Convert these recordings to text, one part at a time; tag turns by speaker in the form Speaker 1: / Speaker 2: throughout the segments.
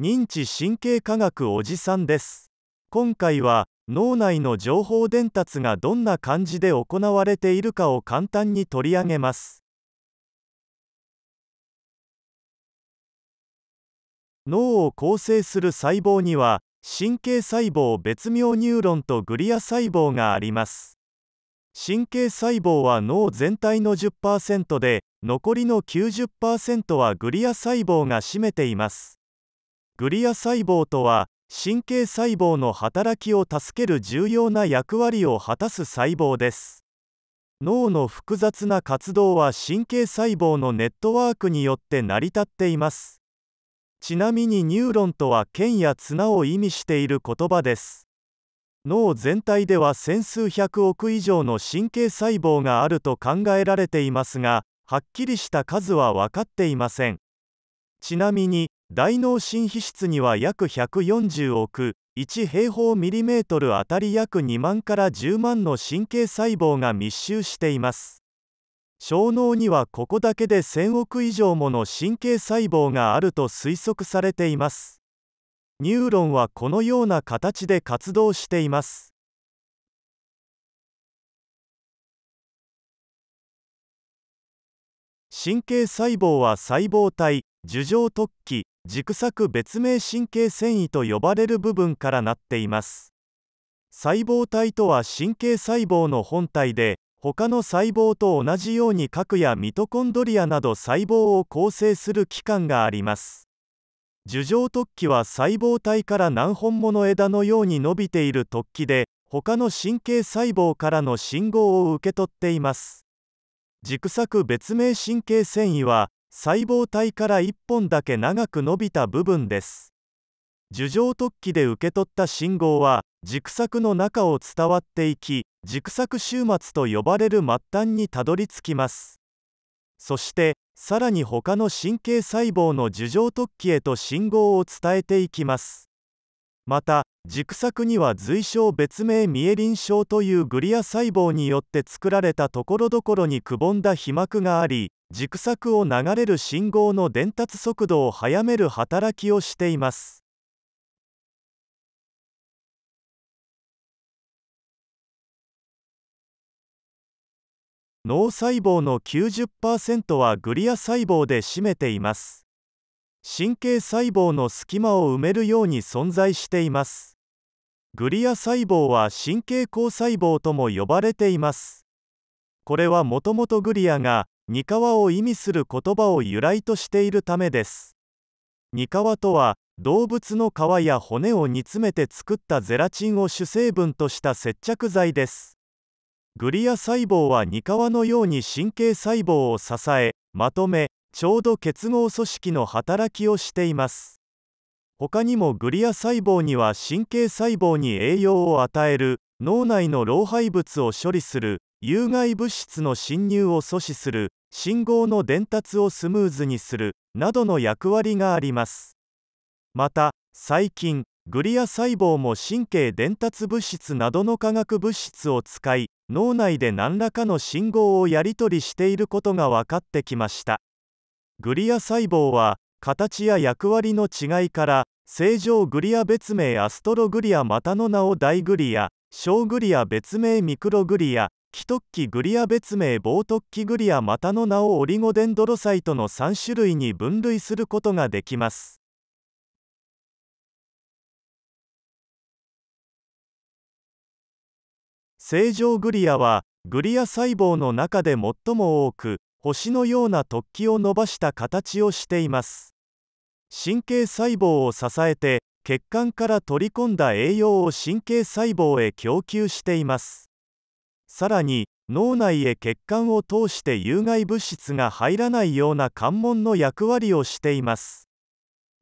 Speaker 1: 認知神経科学おじさんです今回は脳内の情報伝達がどんな感じで行われているかを簡単に取り上げます脳を構成する細胞には神経細胞別名ニューロンとグリア細胞があります神経細胞は脳全体の10%で残りの90%はグリア細胞が占めていますグリア細胞とは神経細胞の働きを助ける重要な役割を果たす細胞です脳の複雑な活動は神経細胞のネットワークによって成り立っていますちなみにニューロンとは剣や綱を意味している言葉です脳全体では千数百億以上の神経細胞があると考えられていますがはっきりした数は分かっていませんちなみに大脳新皮質には約140億1平方ミリメートルあたり約2万から10万の神経細胞が密集しています小脳にはここだけで1000億以上もの神経細胞があると推測されていますニューロンはこのような形で活動しています神経細胞は細胞体樹状突起軸索別名神経繊維と呼ばれる部分からなっています細胞体とは神経細胞の本体で他の細胞と同じように核やミトコンドリアなど細胞を構成する器官があります樹状突起は細胞体から何本もの枝のように伸びている突起で他の神経細胞からの信号を受け取っています軸索別名神経繊維は細胞体から1本だけ長く伸びた部分です樹状突起で受け取った信号は軸索の中を伝わっていき軸索終末と呼ばれる末端にたどり着きますそしてさらに他の神経細胞の樹状突起へと信号を伝えていきますまた軸索には随小別名ミエリン症というグリア細胞によって作られたところどころにくぼんだ皮膜があり軸索を流れる信号の伝達速度を速める働きをしています脳細胞の90%はグリア細胞で占めています神経細胞の隙間を埋めるように存在していますグリア細胞は神経膠細胞とも呼ばれていますこれはもともとグリアがニカワを意味する言葉を由来としているためですニカワとは動物の皮や骨を煮詰めて作ったゼラチンを主成分とした接着剤ですグリア細胞はニカワのように神経細胞を支えまとめちょうど結合組織の働きをしています他にもグリア細胞には神経細胞に栄養を与える脳内の老廃物を処理する有害物質の侵入を阻止する信号の伝達をスムーズにするなどの役割がありますまた最近グリア細胞も神経伝達物質などの化学物質を使い脳内で何らかの信号をやり取りしていることが分かってきましたグリア細胞は形や役割の違いから正常グリア別名アストログリアまたの名を大グリア小グリア別名ミクログリア既突起グリア別名棒突起グリアまたの名をオリゴデンドロサイトの3種類に分類することができます正常グリアはグリア細胞の中で最も多く星のような突起を伸ばした形をしています神経細胞を支えて血管から取り込んだ栄養を神経細胞へ供給していますさらに脳内へ血管を通して有害物質が入らないような関門の役割をしています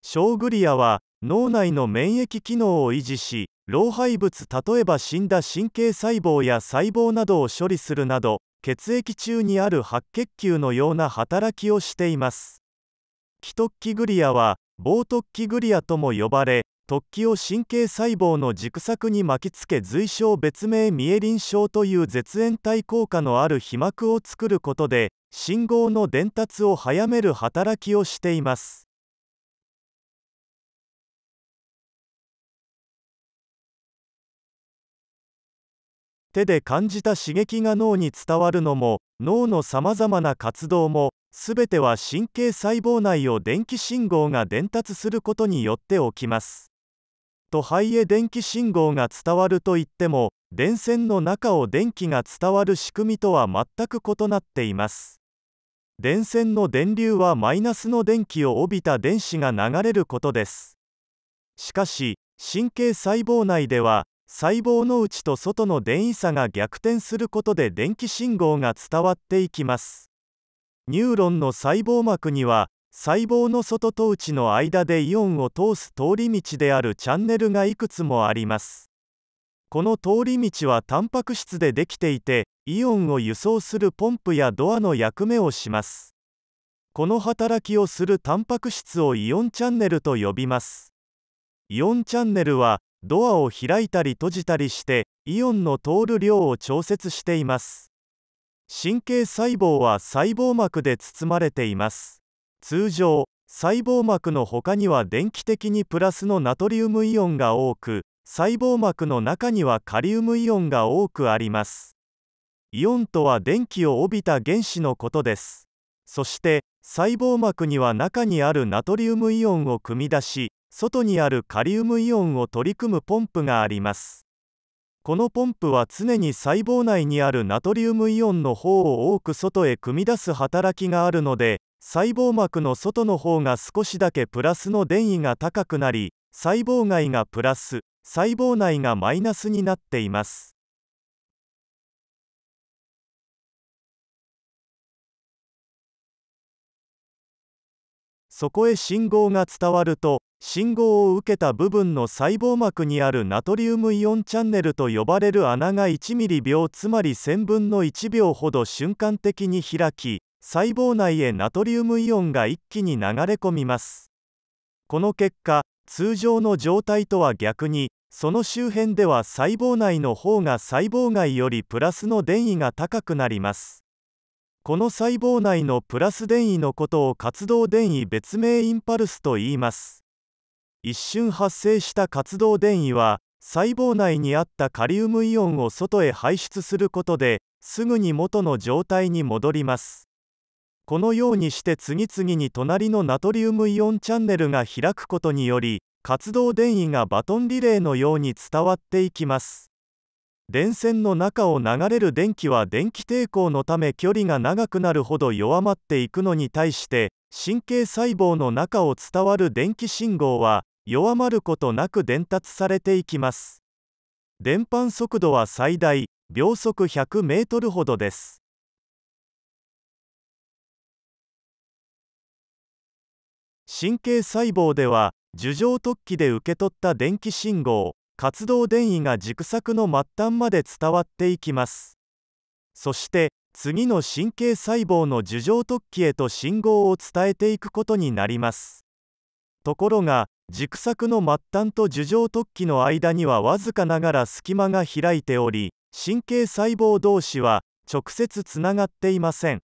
Speaker 1: ショグリアは脳内の免疫機能を維持し老廃物例えば死んだ神経細胞や細胞などを処理するなど血液中にある白血球のような働きをしています気突起グリアは棒突起グリアとも呼ばれ突起を神経細胞の軸索に巻きつけ髄症別名ミエリン症という絶縁体効果のある皮膜を作ることで信号の伝達を早める働きをしています手で感じた刺激が脳に伝わるのも脳のさまざまな活動も全ては神経細胞内を電気信号が伝達することによって起きます。とはいえ電気信号が伝わるといっても電線の中を電気が伝わる仕組みとは全く異なっています。電線の電流はマイナスの電気を帯びた電子が流れることです。しかし神経細胞内では細胞の内と外の電位差が逆転することで電気信号が伝わっていきますニューロンの細胞膜には細胞の外と内の間でイオンを通す通り道であるチャンネルがいくつもありますこの通り道はタンパク質でできていてイオンを輸送するポンプやドアの役目をしますこの働きをするタンパク質をイオンチャンネルと呼びますイオンチャンネルはドアを開いたり閉じたりしてイオンの通る量を調節しています神経細胞は細胞膜で包まれています通常細胞膜の他には電気的にプラスのナトリウムイオンが多く細胞膜の中にはカリウムイオンが多くありますイオンとは電気を帯びた原子のことですそして細胞膜には中にあるナトリウムイオンを組み出し外にあるカリウムイオンを取り組むポンプがありますこのポンプは常に細胞内にあるナトリウムイオンの方を多く外へ組み出す働きがあるので細胞膜の外の方が少しだけプラスの電位が高くなり細胞外がプラス細胞内がマイナスになっていますそこへ信号が伝わると信号を受けた部分の細胞膜にあるナトリウムイオンチャンネルと呼ばれる穴が1ミリ秒つまり1000分の1秒ほど瞬間的に開き細胞内へナトリウムイオンが一気に流れ込みますこの結果通常の状態とは逆にその周辺では細胞内の方が細胞外よりプラスの電位が高くなりますこの細胞内のプラス電位のことを活動電位別名インパルスと言います一瞬発生した活動電位は細胞内にあったカリウムイオンを外へ排出することですぐに元の状態に戻りますこのようにして次々に隣のナトリウムイオンチャンネルが開くことにより活動電位がバトンリレーのように伝わっていきます電線の中を流れる電気は電気抵抗のため距離が長くなるほど弱まっていくのに対して神経細胞の中を伝わる電気信号は弱まることなく伝達されていきます電波速度は最大秒速100メートルほどです神経細胞では樹状突起で受け取った電気信号活動電位が軸索の末端まで伝わっていきますそして次の神経細胞の樹状突起へと信号を伝えていくことになりますところが軸索の末端と樹状突起の間にはわずかながら隙間が開いており神経細胞同士は直接つながっていません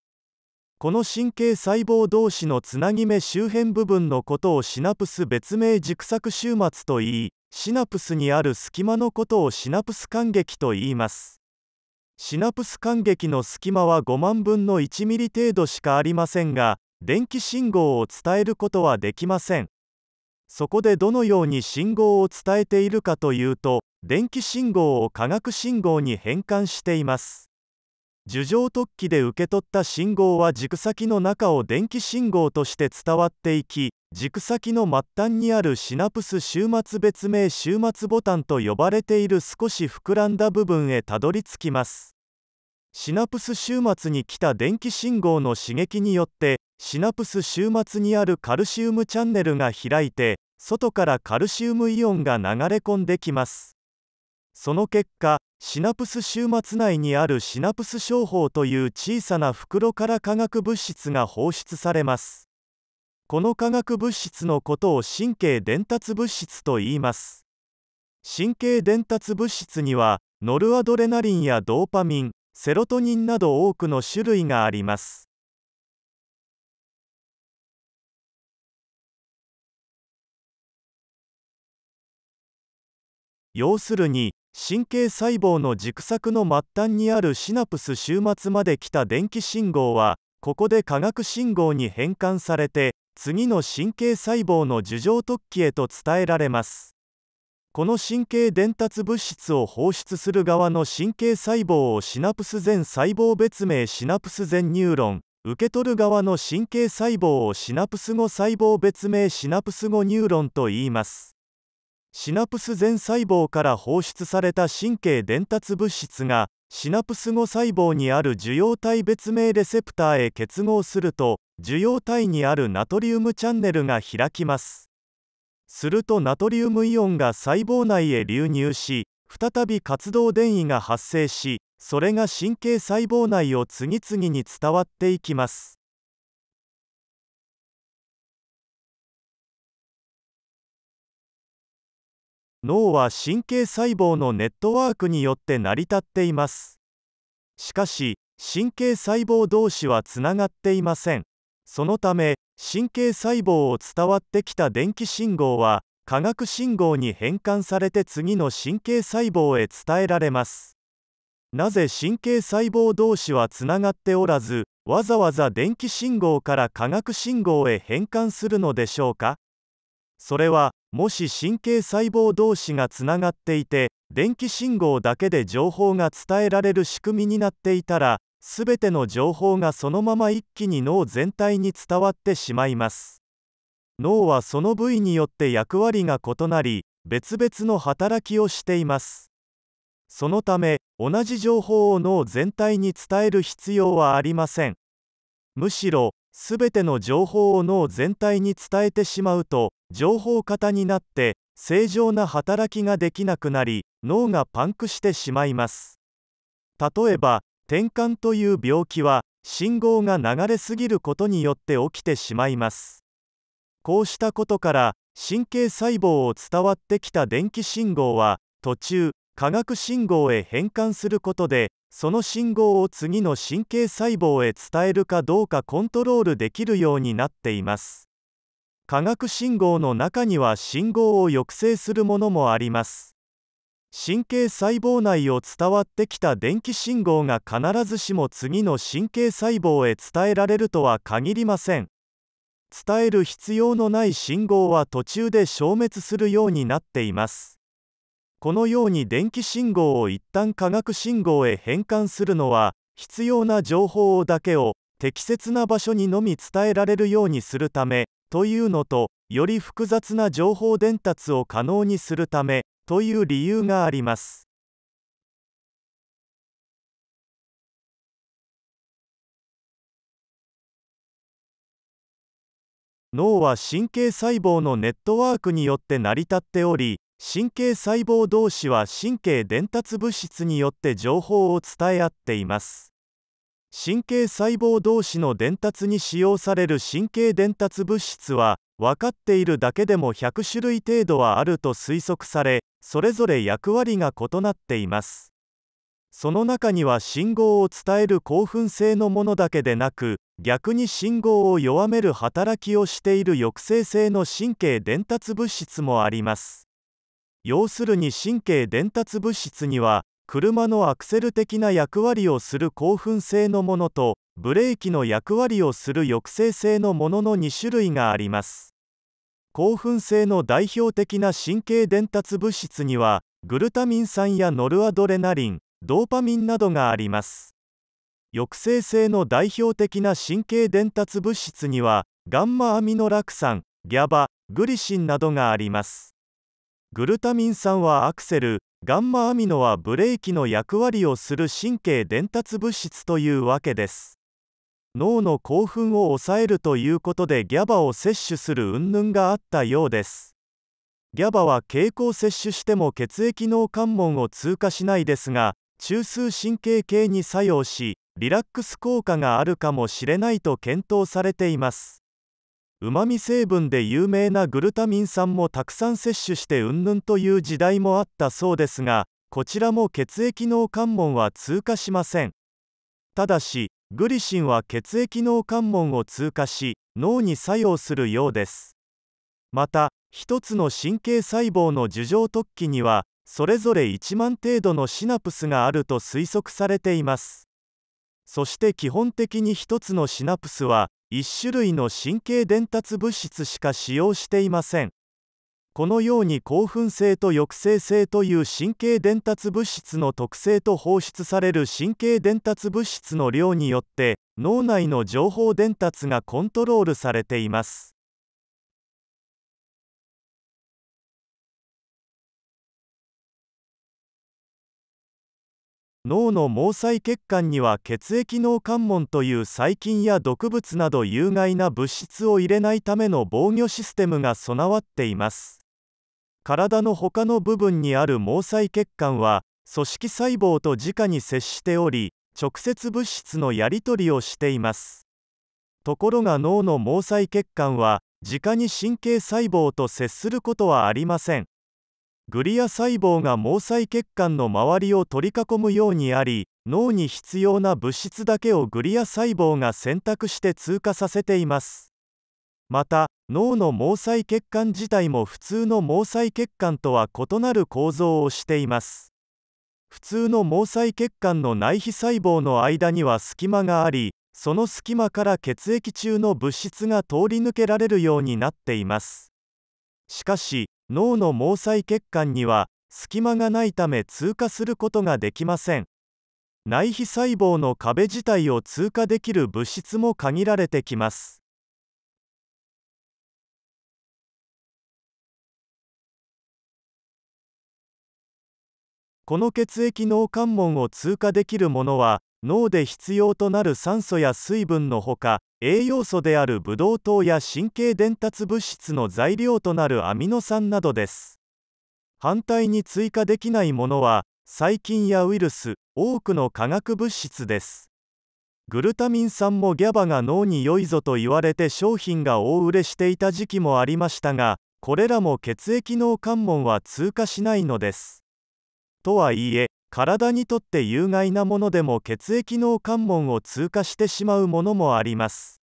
Speaker 1: この神経細胞同士のつなぎ目周辺部分のことをシナプス別名軸索終末と言いシナプスにある隙間のことをシナプス間隙と言いますシナプス間隙の隙間は5万分の1ミリ程度しかありませんが電気信号を伝えることはできませんそこでどのように信号を伝えているかというと電気信号を化学信号に変換しています樹状突起で受け取った信号は軸先の中を電気信号として伝わっていき軸先の末端にあるシナプス終末別名終末ボタンと呼ばれている少し膨らんだ部分へたどり着きますシナプス終末に来た電気信号の刺激によってシナプス終末にあるカルシウムチャンネルが開いて外からカルシウムイオンが流れ込んできますその結果シナプス終末内にあるシナプス小胞という小さな袋から化学物質が放出されますこの化学物質のことを神経伝達物質と言います神経伝達物質にはノルアドレナリンやドーパミンセロトニンなど多くの種類があります要するに神経細胞の軸索の末端にあるシナプス終末まで来た電気信号はここで化学信号に変換されて次の神経細胞の樹状突起へと伝えられますこの神経伝達物質を放出する側の神経細胞をシナプス前細胞別名シナプス前ニューロン受け取る側の神経細胞をシナプス後細胞別名シナプス後ニューロンと言いますシナプス前細胞から放出された神経伝達物質がシナプス後細胞にある受容体別名レセプターへ結合すると受容体にあるナトリウムチャンネルが開きますするとナトリウムイオンが細胞内へ流入し再び活動電位が発生しそれが神経細胞内を次々に伝わっていきます脳は神経細胞のネットワークによって成り立っていますしかし神経細胞同士はつながっていませんそのため神経細胞を伝わってきた電気信号は化学信号に変換されて次の神経細胞へ伝えられますなぜ神経細胞同士はつながっておらずわざわざ電気信号から化学信号へ変換するのでしょうかそれはもし神経細胞同士がつながっていて電気信号だけで情報が伝えられる仕組みになっていたらすべての情報がそのまま一気に脳全体に伝わってしまいます脳はその部位によって役割が異なり別々の働きをしていますそのため同じ情報を脳全体に伝える必要はありませんむしろすべての情報を脳全体に伝えてしまうと情報型になって正常な働きができなくなり脳がパンクしてしまいます例えば転換という病気は信号が流れすぎることによって起きてしまいますこうしたことから神経細胞を伝わってきた電気信号は途中化学信号へ変換することでその信号を次の神経細胞へ伝えるかどうかコントロールできるようになっています化学信号の中には信号を抑制するものもあります神経細胞内を伝わってきた電気信号が必ずしも次の神経細胞へ伝えられるとは限りません伝える必要のない信号は途中で消滅するようになっていますこのように電気信号を一旦化学信号へ変換するのは必要な情報だけを適切な場所にのみ伝えられるようにするためというのとより複雑な情報伝達を可能にするためという理由があります。脳は神経細胞のネットワークによって成り立っており神経細胞同士は神経伝達物質によって情報を伝え合っています神経細胞同士の伝達に使用される神経伝達物質は分かっているだけでも100種類程度はあると推測されそれぞれ役割が異なっていますその中には信号を伝える興奮性のものだけでなく逆に信号を弱める働きをしている抑制性の神経伝達物質もあります要するに神経伝達物質には車のアクセル的な役割をする興奮性のものとブレーキの役割をする抑制性のものの2種類があります興奮性の代表的な神経伝達物質にはグルタミン酸やノルアドレナリンドーパミンなどがあります抑制性の代表的な神経伝達物質にはガンマアミノラク酸ギャバグリシンなどがありますグルタミン酸はアクセルガンマアミノはブレーキの役割をする神経伝達物質というわけです脳の興奮を抑えるということで GABA を摂取する云々があったようです GABA は経口摂取しても血液脳関門を通過しないですが中枢神経系に作用しリラックス効果があるかもしれないと検討されていますうまみ成分で有名なグルタミン酸もたくさん摂取してうんぬんという時代もあったそうですがこちらも血液脳関門は通過しませんただしグリシンは血液脳関門を通過し脳に作用するようですまた1つの神経細胞の樹状突起にはそれぞれ1万程度のシナプスがあると推測されていますそして基本的に1つのシナプスは1種類の神経伝達物質しか使用していませんこのように興奮性と抑制性という神経伝達物質の特性と放出される神経伝達物質の量によって脳内の情報伝達がコントロールされています脳の毛細血管には血液脳関門という細菌や毒物など有害な物質を入れないための防御システムが備わっています体の他の部分にある毛細血管は組織細胞と直に接しており直接物質のやり取りをしていますところが脳の毛細血管は直に神経細胞と接することはありませんグリア細胞が毛細血管の周りを取り囲むようにあり脳に必要な物質だけをグリア細胞が選択して通過させていますまた脳の毛細血管自体も普通の毛細血管とは異なる構造をしています普通の毛細血管の内皮細胞の間には隙間がありその隙間から血液中の物質が通り抜けられるようになっていますしかし脳の毛細血管には隙間がないため通過することができません内皮細胞の壁自体を通過できる物質も限られてきますこの血液脳関門を通過できるものは脳で必要となる酸素や水分のほか栄養素であるブドウ糖や神経伝達物質の材料となるアミノ酸などです反対に追加できないものは細菌やウイルス多くの化学物質ですグルタミン酸も GABA が脳に良いぞと言われて商品が大売れしていた時期もありましたがこれらも血液脳関門は通過しないのですとはいえ体にとって有害なものでも血液脳関門を通過してしまうものもあります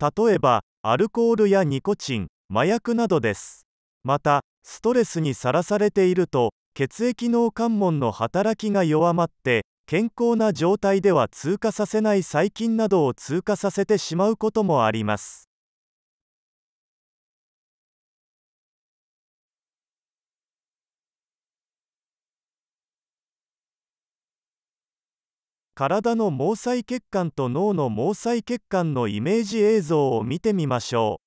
Speaker 1: 例えばアルコールやニコチン麻薬などですまたストレスにさらされていると血液脳関門の働きが弱まって健康な状態では通過させない細菌などを通過させてしまうこともあります体の毛細血管と脳の毛細血管のイメージ映像を見てみましょう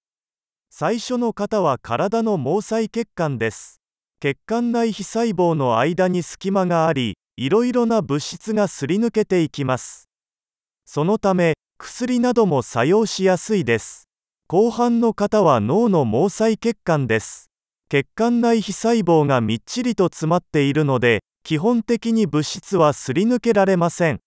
Speaker 1: 最初の方は体の毛細血管です血管内皮細胞の間に隙間がありいろいろな物質がすり抜けていきますそのため薬なども作用しやすいです後半の方は脳の毛細血管です血管内皮細胞がみっちりと詰まっているので基本的に物質はすり抜けられません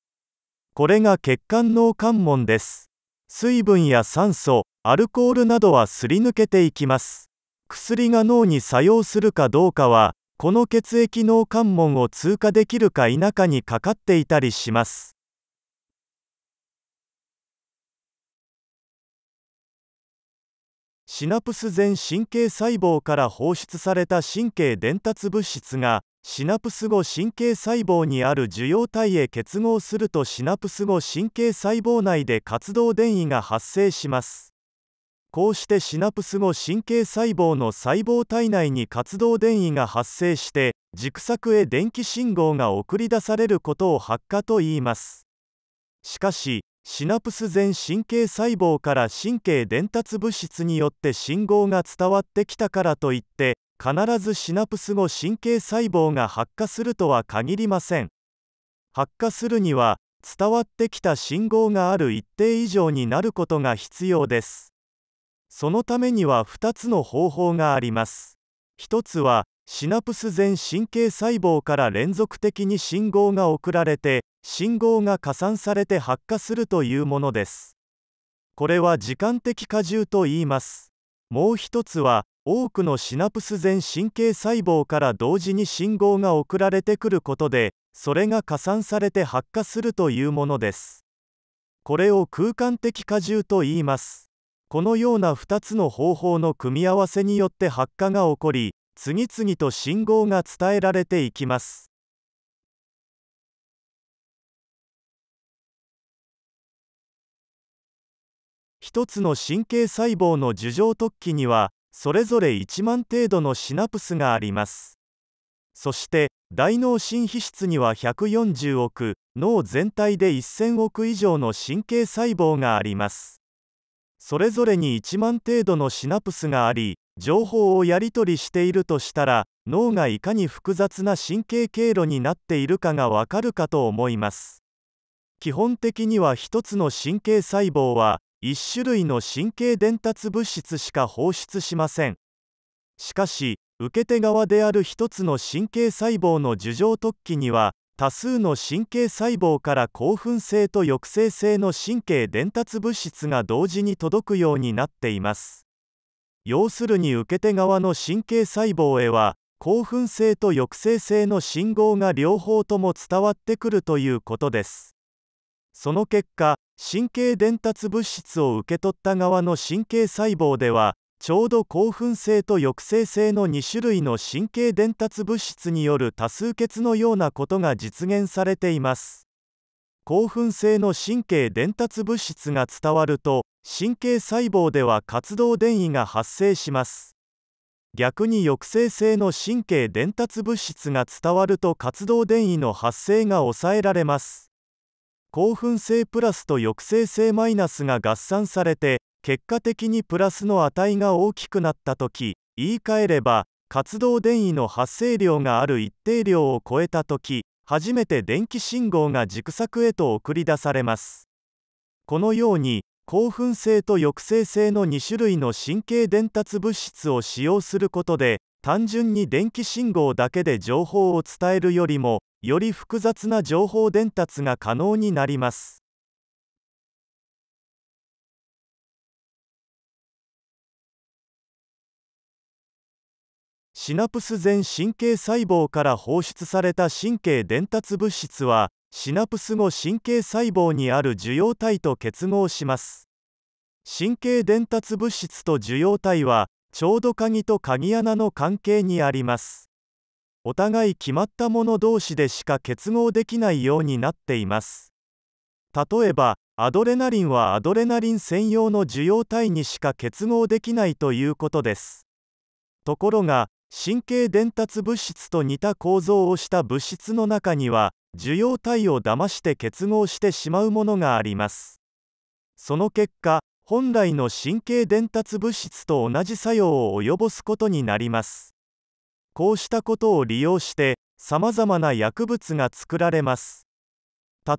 Speaker 1: これが血管脳関門です水分や酸素アルコールなどはすり抜けていきます薬が脳に作用するかどうかはこの血液脳関門を通過できるか否かにかかっていたりしますシナプス前神経細胞から放出された神経伝達物質がシナプス後神経細胞にある受容体へ結合するとシナプス後神経細胞内で活動電位が発生しますこうしてシナプス後神経細胞の細胞体内に活動電位が発生して軸索へ電気信号が送り出されることを発火と言いますしかしシナプス前神経細胞から神経伝達物質によって信号が伝わってきたからといって必ずシナプス後神経細胞が発火するとは限りません発火するには伝わってきた信号がある一定以上になることが必要ですそのためには2つの方法があります1つはシナプス前神経細胞から連続的に信号が送られて信号が加算されて発火するというものですこれは時間的荷重と言いますもう一つは多くのシナプス前神経細胞から同時に信号が送られてくることでそれが加算されて発火するというものですこれを空間的荷重と言いますこのような2つの方法の組み合わせによって発火が起こり次々と信号が伝えられていきます1つの神経細胞の樹状突起にはそれぞれ1万程度のシナプスがありますそして大脳新皮質には140億脳全体で1000億以上の神経細胞がありますそれぞれに1万程度のシナプスがあり情報をやり取りしているとしたら脳がいかに複雑な神経経路になっているかがわかるかと思います基本的には1つの神経細胞は一種類の神経伝達物質しか放出しませんしかし受け手側である一つの神経細胞の樹状突起には多数の神経細胞から興奮性と抑制性の神経伝達物質が同時に届くようになっています要するに受け手側の神経細胞へは興奮性と抑制性の信号が両方とも伝わってくるということですその結果神経伝達物質を受け取った側の神経細胞ではちょうど興奮性と抑制性の2種類の神経伝達物質による多数決のようなことが実現されています興奮性の神経伝達物質が伝わると神経細胞では活動電位が発生します逆に抑制性の神経伝達物質が伝わると活動電位の発生が抑えられます興奮性プラスと抑制性マイナスが合算されて結果的にプラスの値が大きくなった時言い換えれば活動電位の発生量がある一定量を超えた時初めて電気信号が軸索へと送り出されますこのように興奮性と抑制性の2種類の神経伝達物質を使用することで単純に電気信号だけで情報を伝えるよりもより複雑な情報伝達が可能になりますシナプス前神経細胞から放出された神経伝達物質はシナプス後神経細胞にある受容体と結合します神経伝達物質と受容体はちょうど鍵と鍵穴の関係にありますお互い決まったもの同士でしか結合できないようになっています例えばアドレナリンはアドレナリン専用の受容体にしか結合できないということですところが神経伝達物質と似た構造をした物質の中には受容体を騙して結合してしまうものがありますその結果本来の神経伝達物質と同じ作用を及ぼすことになりますこうしたことを利用してさまざまな薬物が作られます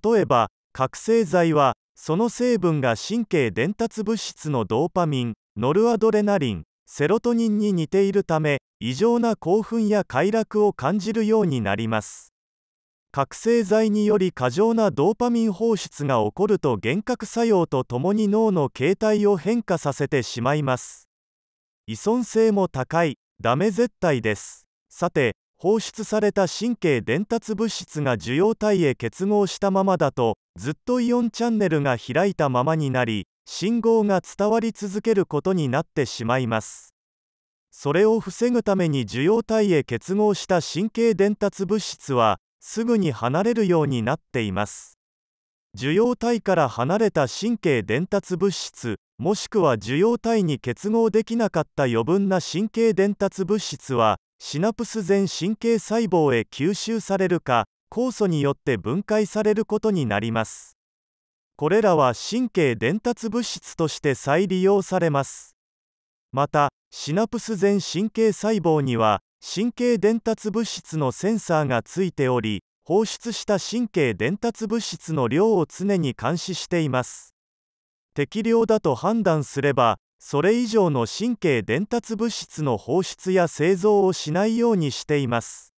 Speaker 1: 例えば覚醒剤はその成分が神経伝達物質のドーパミンノルアドレナリンセロトニンに似ているため異常な興奮や快楽を感じるようになります覚醒剤により過剰なドーパミン放出が起こると幻覚作用とともに脳の形態を変化させてしまいます依存性も高いダメ絶対ですさて放出された神経伝達物質が受容体へ結合したままだとずっとイオンチャンネルが開いたままになり信号が伝わり続けることになってしまいますそれを防ぐために受容体へ結合した神経伝達物質はすぐに離れるようになっています受容体から離れた神経伝達物質もしくは受容体に結合できなかった余分な神経伝達物質はシナプス前神経細胞へ吸収されるか酵素によって分解されることになりますこれらは神経伝達物質として再利用されますまたシナプス前神経細胞には神経伝達物質のセンサーがついており放出した神経伝達物質の量を常に監視しています適量だと判断すればそれ以上の神経伝達物質の放出や製造をしないようにしています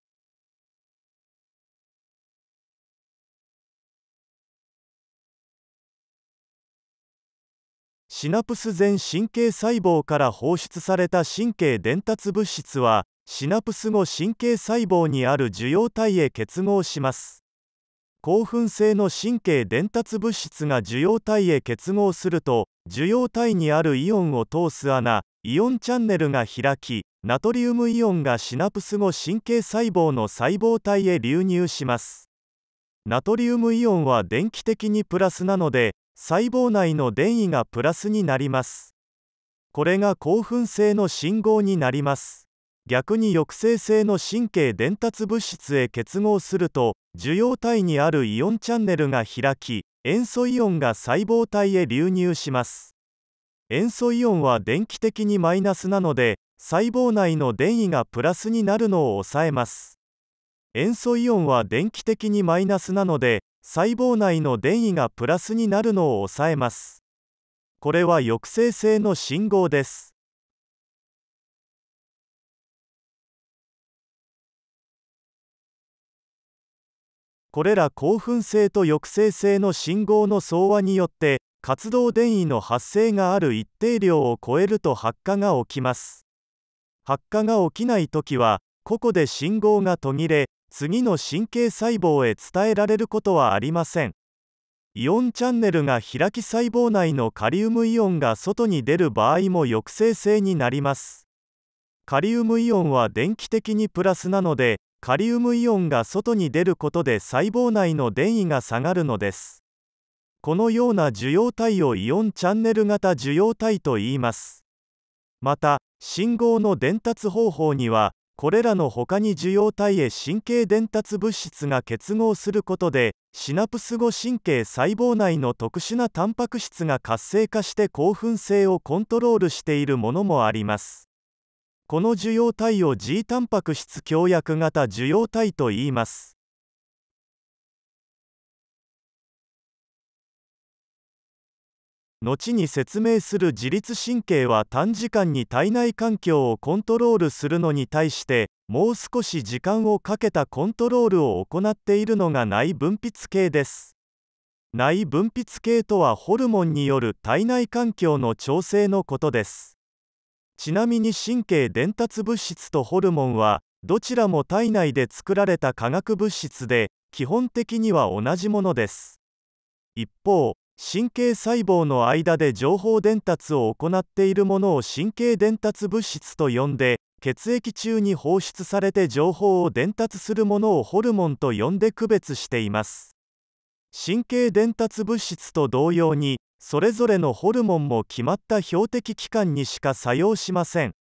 Speaker 1: シナプス前神経細胞から放出された神経伝達物質はシナプス後神経細胞にある受容体へ結合します興奮性の神経伝達物質が受容体へ結合すると受容体にあるイオンを通す穴イオンチャンネルが開きナトリウムイオンがシナプス後神経細胞の細胞体へ流入しますナトリウムイオンは電気的にプラスなので細胞内の電位がプラスになりますこれが興奮性の信号になります逆に抑制性の神経伝達物質へ結合すると受容体にあるイオンチャンネルが開き塩素イオンが細胞体へ流入します塩素イオンは電気的にマイナスなので細胞内の電位がプラスになるのを抑えます塩素イオンは電気的にマイナスなので細胞内の電位がプラスになるのを抑えますこれは抑制性の信号ですこれら興奮性と抑制性の信号の相和によって活動電位の発生がある一定量を超えると発火が起きます発火が起きない時は個々で信号が途切れ次の神経細胞へ伝えられることはありませんイオンチャンネルが開き細胞内のカリウムイオンが外に出る場合も抑制性になりますカリウムイオンは電気的にプラスなのでカリウムイオンが外に出ることで細胞内の電位が下がるのですこのような受容体をイオンチャンネル型受容体と言いますまた信号の伝達方法にはこれらの他に受容体へ神経伝達物質が結合することでシナプス後神経細胞内の特殊なタンパク質が活性化して興奮性をコントロールしているものもありますこの受容体を G タンパク質強薬型受容体と言います後に説明する自律神経は短時間に体内環境をコントロールするのに対してもう少し時間をかけたコントロールを行っているのが内分泌系です内分泌系とはホルモンによる体内環境の調整のことですちなみに神経伝達物質とホルモンはどちらも体内で作られた化学物質で基本的には同じものです一方神経細胞の間で情報伝達を行っているものを神経伝達物質と呼んで血液中に放出されて情報を伝達するものをホルモンと呼んで区別しています神経伝達物質と同様にそれぞれのホルモンも決まった標的器官にしか作用しません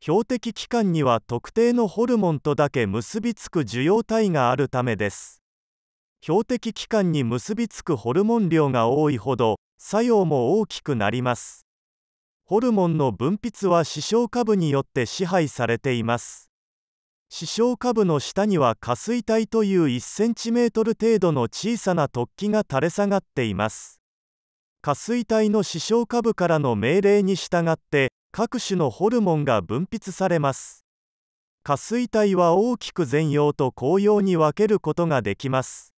Speaker 1: 標的器官には特定のホルモンとだけ結びつく受容体があるためです標的器官に結びつくホルモン量が多いほど作用も大きくなりますホルモンの分泌は視床下部によって支配されています視床下部の下には下垂体という1 c m 程度の小さな突起が垂れ下がっています下垂体の視床下部からの命令に従って各種のホルモンが分泌されます下垂体は大きく全葉と後葉に分けることができます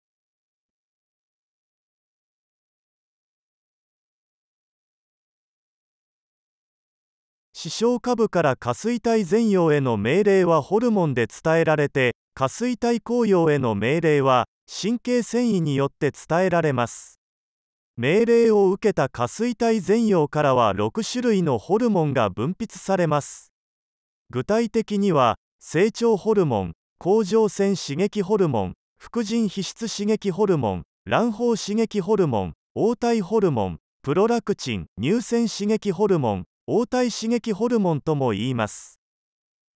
Speaker 1: 視床下部から下垂体前葉への命令はホルモンで伝えられて下垂体後葉への命令は神経繊維によって伝えられます命令を受けた下垂体前葉からは6種類のホルモンが分泌されます具体的には成長ホルモン甲状腺刺激ホルモン副腎皮質刺激ホルモン卵胞刺激ホルモン黄体ホルモンプロラクチン乳腺刺激ホルモン応体刺激ホルモンとも言います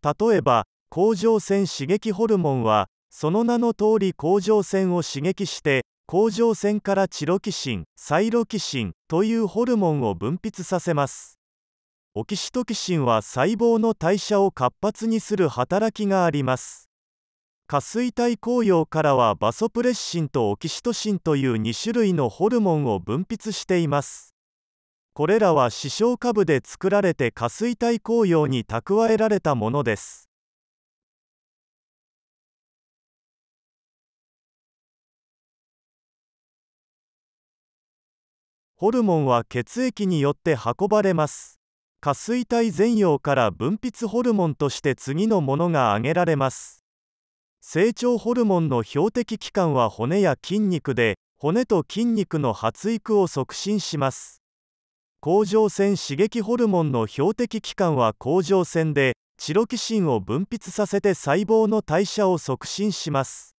Speaker 1: 例えば甲状腺刺激ホルモンはその名の通り甲状腺を刺激して甲状腺からチロキシンサイロキシンというホルモンを分泌させますオキシトキシンは細胞の代謝を活発にする働きがあります下垂体紅葉からはバソプレッシンとオキシトシンという2種類のホルモンを分泌していますこれらは視床下部で作られて下垂体紅葉に蓄えられたものですホルモンは血液によって運ばれます下垂体前葉から分泌ホルモンとして次のものが挙げられます成長ホルモンの標的器官は骨や筋肉で骨と筋肉の発育を促進します甲状腺刺激ホルモンの標的器官は甲状腺でチロキシンを分泌させて細胞の代謝を促進します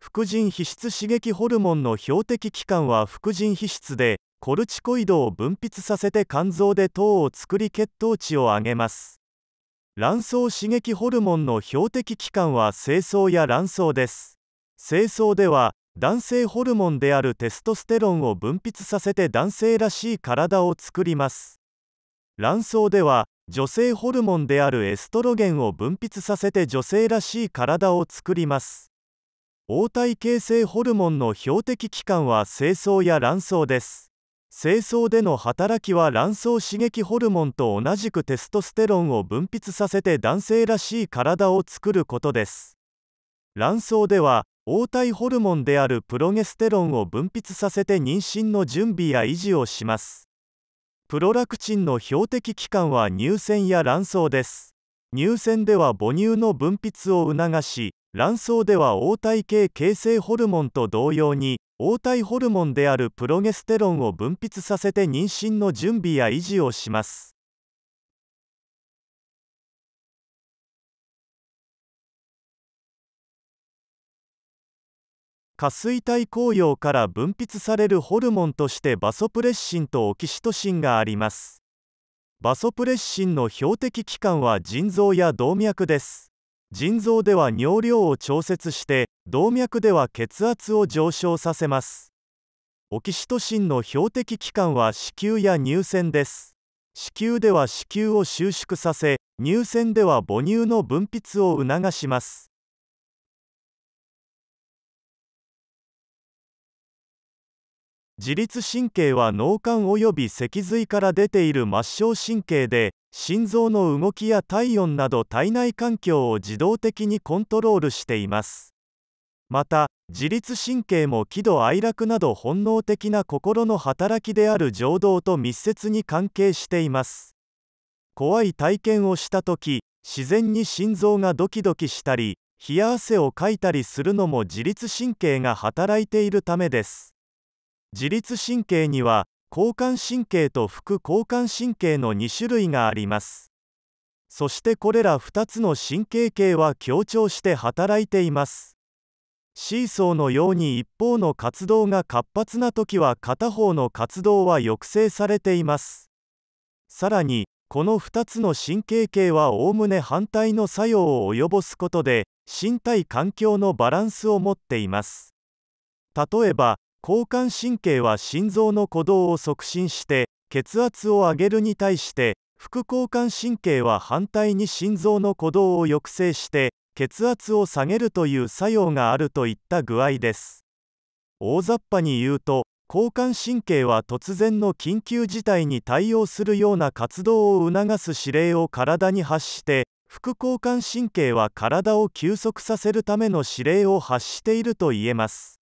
Speaker 1: 副腎皮質刺激ホルモンの標的器官は副腎皮質でコルチコイドを分泌させて肝臓で糖を作り血糖値を上げます卵巣刺激ホルモンの標的器官は精巣や卵巣です精巣では男性ホルモンであるテストステロンを分泌させて男性らしい体を作ります卵巣では女性ホルモンであるエストロゲンを分泌させて女性らしい体を作ります黄体形成ホルモンの標的器官は精巣や卵巣です精巣での働きは卵巣刺激ホルモンと同じくテストステロンを分泌させて男性らしい体を作ることです卵巣では黄体ホルモンであるプロゲステロンを分泌させて妊娠の準備や維持をしますプロラクチンの標的器官は乳腺や卵巣です乳腺では母乳の分泌を促し卵巣では黄体系形成ホルモンと同様に黄体ホルモンであるプロゲステロンを分泌させて妊娠の準備や維持をします下垂体紅葉から分泌されるホルモンとしてバソプレッシンとオキシトシンがありますバソプレッシンの標的器官は腎臓や動脈です腎臓では尿量を調節して動脈では血圧を上昇させますオキシトシンの標的器官は子宮や乳腺です子宮では子宮を収縮させ乳腺では母乳の分泌を促します自律神経は脳幹及び脊髄から出ている末梢神経で心臓の動きや体温など体内環境を自動的にコントロールしていますまた自律神経も喜怒哀楽など本能的な心の働きである情動と密接に関係しています怖い体験をした時自然に心臓がドキドキしたり冷や汗をかいたりするのも自律神経が働いているためです自律神経には交感神経と副交感神経の2種類がありますそしてこれら2つの神経系は協調して働いていますシーソーのように一方の活動が活発な時は片方の活動は抑制されていますさらにこの2つの神経系はおおむね反対の作用を及ぼすことで身体環境のバランスを持っています例えば交感神経は心臓の鼓動を促進して血圧を上げるに対して副交感神経は反対に心臓の鼓動を抑制して血圧を下げるという作用があるといった具合です大雑把に言うと交感神経は突然の緊急事態に対応するような活動を促す指令を体に発して副交感神経は体を休息させるための指令を発していると言えます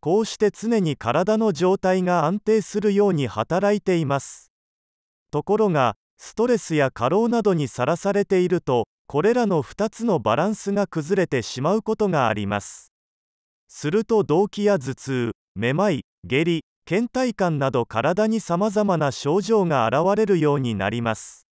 Speaker 1: こうして常に体の状態が安定するように働いていますところがストレスや過労などにさらされているとこれらの2つのバランスが崩れてしまうことがありますすると動悸や頭痛めまい下痢倦怠感など体にさまざまな症状が現れるようになります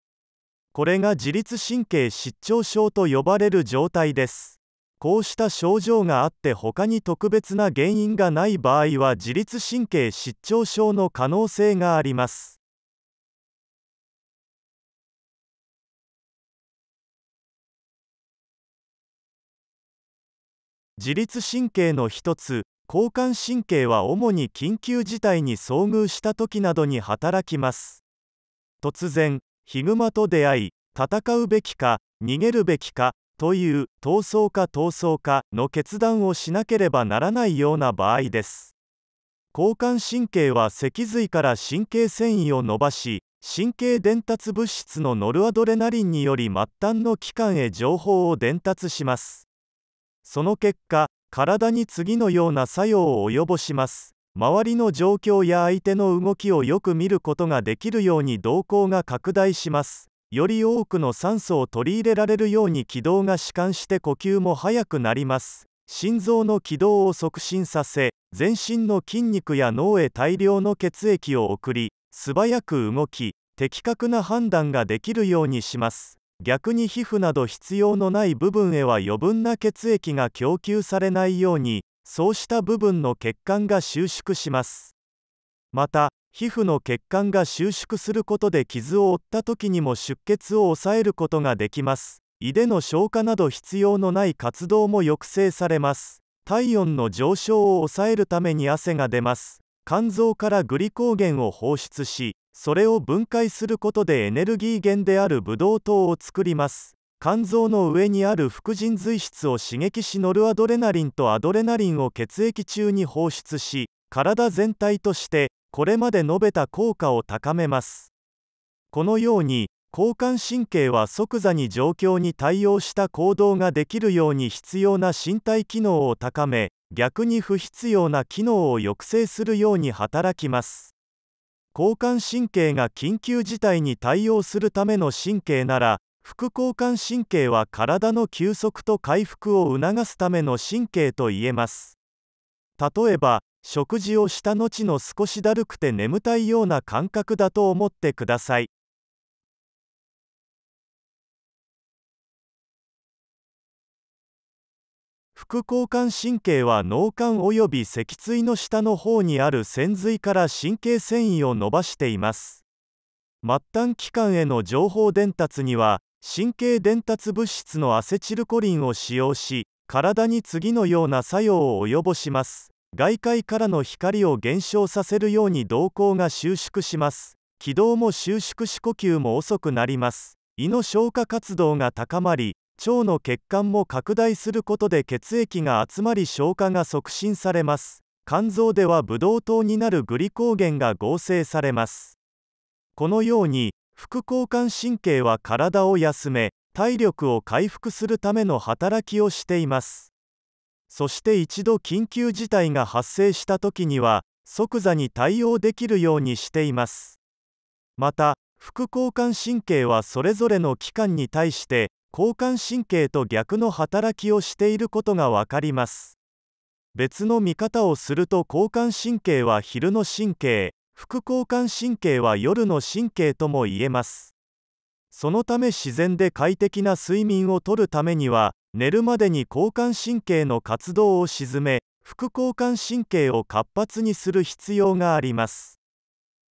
Speaker 1: これが自律神経失調症と呼ばれる状態ですこうした症状があって他に特別な原因がない場合は自律神経失調症の可能性があります自律神経の一つ交感神経は主に緊急事態に遭遇した時などに働きます突然ヒグマと出会い戦うべきか逃げるべきかという闘争か闘争かの決断をしなければならないような場合です交感神経は脊髄から神経繊維を伸ばし神経伝達物質のノルアドレナリンにより末端の器官へ情報を伝達しますその結果体に次のような作用を及ぼします周りの状況や相手の動きをよく見ることができるように動向が拡大しますより多くの酸素を取り入れられるように気道が弛緩して呼吸も速くなります心臓の気道を促進させ全身の筋肉や脳へ大量の血液を送り素早く動き的確な判断ができるようにします逆に皮膚など必要のない部分へは余分な血液が供給されないようにそうした部分の血管が収縮しますまた皮膚の血管が収縮することで傷を負った時にも出血を抑えることができます胃での消化など必要のない活動も抑制されます体温の上昇を抑えるために汗が出ます肝臓からグリコーゲンを放出しそれを分解することでエネルギー源であるブドウ糖を作ります肝臓の上にある副腎髄質を刺激しノルアドレナリンとアドレナリンを血液中に放出し体全体としてこれまで述べた効果を高めますこのように交感神経は即座に状況に対応した行動ができるように必要な身体機能を高め逆に不必要な機能を抑制するように働きます交感神経が緊急事態に対応するための神経なら副交感神経は体の休息と回復を促すための神経といえます例えば食事をした後の少しだるくて眠たいような感覚だと思ってください副交感神経は脳幹及び脊椎の下の方にある線髄から神経繊維を伸ばしています末端器官への情報伝達には神経伝達物質のアセチルコリンを使用し体に次のような作用を及ぼします外界からの光を減少させるように瞳孔が収縮します気道も収縮し呼吸も遅くなります胃の消化活動が高まり腸の血管も拡大することで血液が集まり消化が促進されます肝臓ではブドウ糖になるグリコーゲンが合成されますこのように副交感神経は体を休め体力を回復するための働きをしていますそして一度緊急事態が発生した時には即座に対応できるようにしていますまた副交感神経はそれぞれの器官に対して交感神経と逆の働きをしていることが分かります別の見方をすると交感神経は昼の神経副交感神経は夜の神経とも言えますそのため自然で快適な睡眠をとるためには寝るまでに交感神経の活動を鎮め副交感神経を活発にする必要があります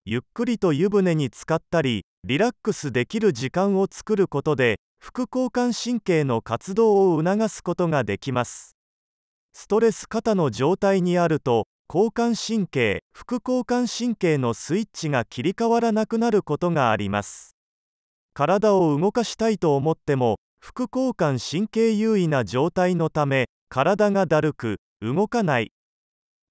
Speaker 1: ゆっくりと湯船に浸かったりリラックスできる時間を作ることで副交感神経の活動を促すことができますストレス肩の状態にあると交感神経副交感神経のスイッチが切り替わらなくなることがあります体を動かしたいと思っても副交感神経優位な状態のため体がだるく動かない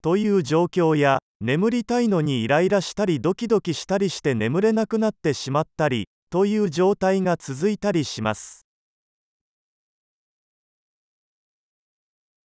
Speaker 1: という状況や眠りたいのにイライラしたりドキドキしたりして眠れなくなってしまったりという状態が続いたりします